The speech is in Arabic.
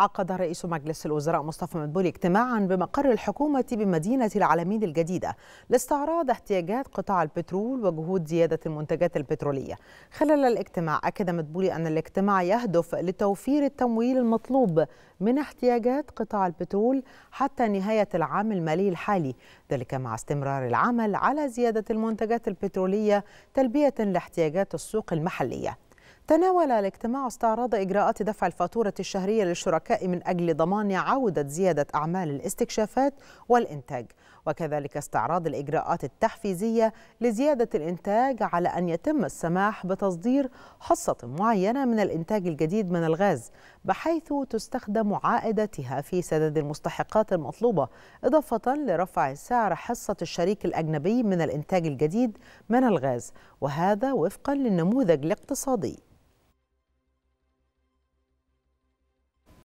عقد رئيس مجلس الوزراء مصطفى مدبولي اجتماعا بمقر الحكومة بمدينة العالمين الجديدة لاستعراض احتياجات قطاع البترول وجهود زيادة المنتجات البترولية خلال الاجتماع أكد مدبولي أن الاجتماع يهدف لتوفير التمويل المطلوب من احتياجات قطاع البترول حتى نهاية العام المالي الحالي ذلك مع استمرار العمل على زيادة المنتجات البترولية تلبية لاحتياجات السوق المحلية تناول الاجتماع استعراض إجراءات دفع الفاتورة الشهرية للشركاء من أجل ضمان عودة زيادة أعمال الاستكشافات والإنتاج وكذلك استعراض الإجراءات التحفيزية لزيادة الإنتاج على أن يتم السماح بتصدير حصة معينة من الإنتاج الجديد من الغاز بحيث تستخدم عائدتها في سداد المستحقات المطلوبة إضافة لرفع سعر حصة الشريك الأجنبي من الإنتاج الجديد من الغاز وهذا وفقا للنموذج الاقتصادي